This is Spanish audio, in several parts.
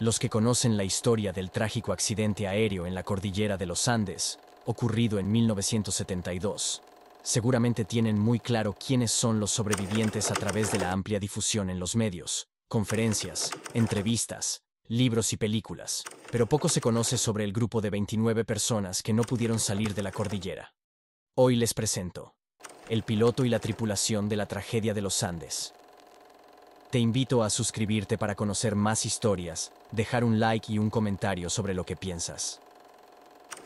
Los que conocen la historia del trágico accidente aéreo en la cordillera de los Andes, ocurrido en 1972, seguramente tienen muy claro quiénes son los sobrevivientes a través de la amplia difusión en los medios, conferencias, entrevistas, libros y películas, pero poco se conoce sobre el grupo de 29 personas que no pudieron salir de la cordillera. Hoy les presento el piloto y la tripulación de la tragedia de los Andes, te invito a suscribirte para conocer más historias, dejar un like y un comentario sobre lo que piensas.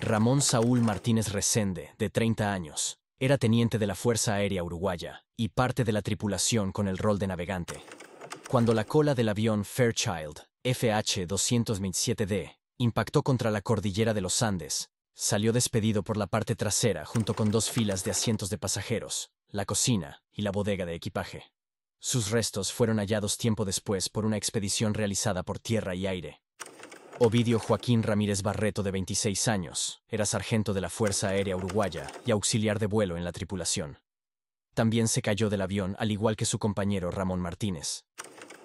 Ramón Saúl Martínez Resende, de 30 años, era teniente de la Fuerza Aérea Uruguaya y parte de la tripulación con el rol de navegante. Cuando la cola del avión Fairchild FH-227D impactó contra la cordillera de los Andes, salió despedido por la parte trasera junto con dos filas de asientos de pasajeros, la cocina y la bodega de equipaje. Sus restos fueron hallados tiempo después por una expedición realizada por tierra y aire. Ovidio Joaquín Ramírez Barreto, de 26 años, era sargento de la Fuerza Aérea Uruguaya y auxiliar de vuelo en la tripulación. También se cayó del avión, al igual que su compañero Ramón Martínez.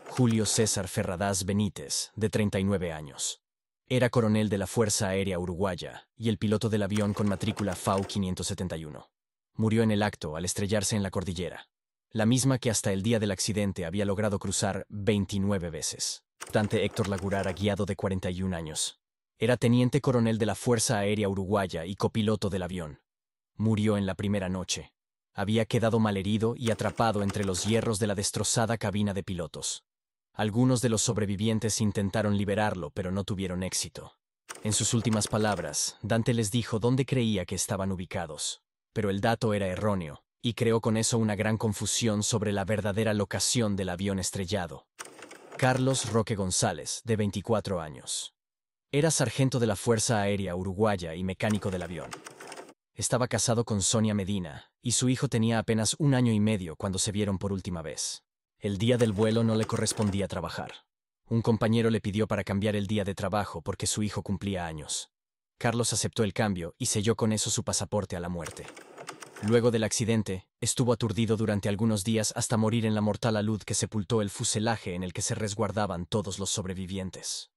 Julio César Ferradás Benítez, de 39 años. Era coronel de la Fuerza Aérea Uruguaya y el piloto del avión con matrícula FAU 571. Murió en el acto al estrellarse en la cordillera la misma que hasta el día del accidente había logrado cruzar 29 veces. Dante Héctor Lagurara, guiado de 41 años. Era teniente coronel de la Fuerza Aérea Uruguaya y copiloto del avión. Murió en la primera noche. Había quedado malherido y atrapado entre los hierros de la destrozada cabina de pilotos. Algunos de los sobrevivientes intentaron liberarlo, pero no tuvieron éxito. En sus últimas palabras, Dante les dijo dónde creía que estaban ubicados, pero el dato era erróneo y creó con eso una gran confusión sobre la verdadera locación del avión estrellado. Carlos Roque González, de 24 años. Era sargento de la Fuerza Aérea Uruguaya y mecánico del avión. Estaba casado con Sonia Medina, y su hijo tenía apenas un año y medio cuando se vieron por última vez. El día del vuelo no le correspondía trabajar. Un compañero le pidió para cambiar el día de trabajo porque su hijo cumplía años. Carlos aceptó el cambio y selló con eso su pasaporte a la muerte. Luego del accidente, estuvo aturdido durante algunos días hasta morir en la mortal alud que sepultó el fuselaje en el que se resguardaban todos los sobrevivientes.